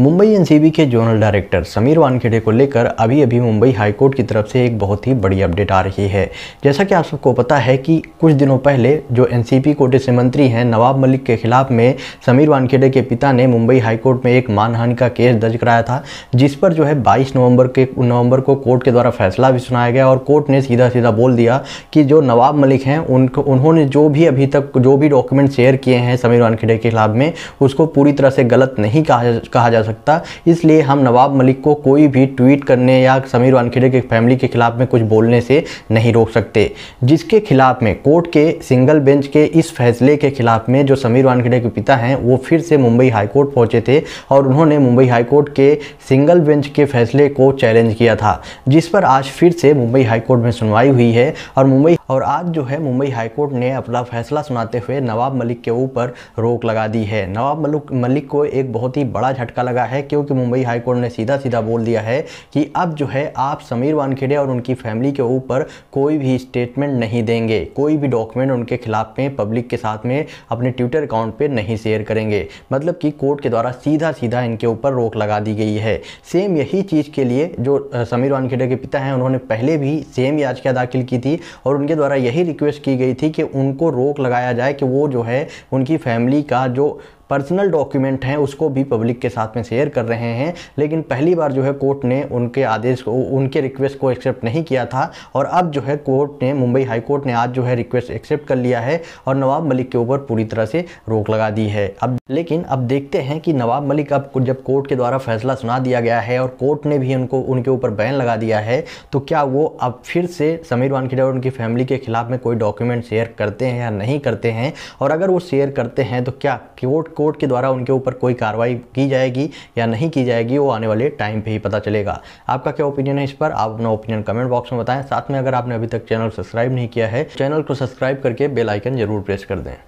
Mumbai NCB के zonal director Sameer Wankhede को लेकर अभी अभी मुंबई हाईकोर्ट की तरफ से एक बहुत ही बड़ी अपडेट आ रही है जैसा कि आप सबको पता है कि कुछ दिनों पहले जो एनसीपी कोटे से मंत्री हैं नवाब मलिक के खिलाफ में समीर वानखेड़े के पिता ने मुंबई हाईकोर्ट में एक मानहानि का केस दर्ज कराया था जिस पर जो है बाईस नवम्बर के नवम्बर को कोर्ट के द्वारा फैसला भी सुनाया गया और कोर्ट ने सीधा सीधा बोल दिया कि जो नवाब मलिक हैं उनको उन्होंने जो भी अभी तक जो भी डॉक्यूमेंट शेयर किए हैं समीर वानखेड़े के खिलाफ में उसको पूरी तरह से गलत नहीं कहा जा सकता इसलिए हम नवाब मलिक को कोई भी ट्वीट करने या समीर वानखेड़े के फैमिली के खिलाफ में कुछ बोलने से नहीं रोक सकते जिसके खिलाफ में कोर्ट के सिंगल बेंच के इस फैसले के खिलाफ में जो समीर वानखेड़े के पिता हैं वो फिर से मुंबई हाईकोर्ट पहुंचे थे और उन्होंने मुंबई हाईकोर्ट के सिंगल बेंच के फैसले को चैलेंज किया था जिस पर आज फिर से मुंबई हाईकोर्ट में सुनवाई हुई है और मुंबई और आज जो है मुंबई हाईकोर्ट ने अपना फैसला सुनाते हुए नवाब मलिक के ऊपर रोक लगा दी है नवाब मलिक मलिक को एक बहुत ही बड़ा झटका लगा लगा है क्योंकि मुंबई हाईकोर्ट ने सीधा सीधा बोल दिया है कि अब जो है आप समीर वानखेड़े और उनकी फैमिली के ऊपर कोई भी स्टेटमेंट नहीं देंगे कोई भी डॉक्यूमेंट उनके खिलाफ में पब्लिक के साथ में अपने ट्विटर अकाउंट पर नहीं शेयर करेंगे मतलब कि कोर्ट के द्वारा सीधा सीधा इनके ऊपर रोक लगा दी गई है सेम यही चीज़ के लिए जो समीर वानखेड़े के पिता हैं उन्होंने पहले भी सेम याचिका दाखिल की थी और उनके द्वारा यही रिक्वेस्ट की गई थी कि उनको रोक लगाया जाए कि वो जो है उनकी फैमिली का जो पर्सनल डॉक्यूमेंट हैं उसको भी पब्लिक के साथ में शेयर कर रहे हैं लेकिन पहली बार जो है कोर्ट ने उनके आदेश को उनके रिक्वेस्ट को एक्सेप्ट नहीं किया था और अब जो है कोर्ट ने मुंबई हाई कोर्ट ने आज जो है रिक्वेस्ट एक्सेप्ट कर लिया है और नवाब मलिक के ऊपर पूरी तरह से रोक लगा दी है अब लेकिन अब देखते हैं कि नवाब मलिक अब जब कोर्ट के द्वारा फैसला सुना दिया गया है और कोर्ट ने भी उनको उनके ऊपर बैन लगा दिया है तो क्या वो अब फिर से समीर वानखेड़े और उनकी फैमिली के खिलाफ में कोई डॉक्यूमेंट शेयर करते हैं या नहीं करते हैं और अगर वो शेयर करते हैं तो क्या कोर्ट कोर्ट के द्वारा उनके ऊपर कोई कार्रवाई की जाएगी या नहीं की जाएगी वो आने वाले टाइम पर ही पता चलेगा आपका क्या ओपिनियन है इस पर आप अपना ओपिनियन कमेंट बॉक्स में बताएं साथ में अगर आपने अभी तक चैनल सब्सक्राइब नहीं किया है चैनल को सब्सक्राइब करके बेलाइकन जरूर प्रेस कर दें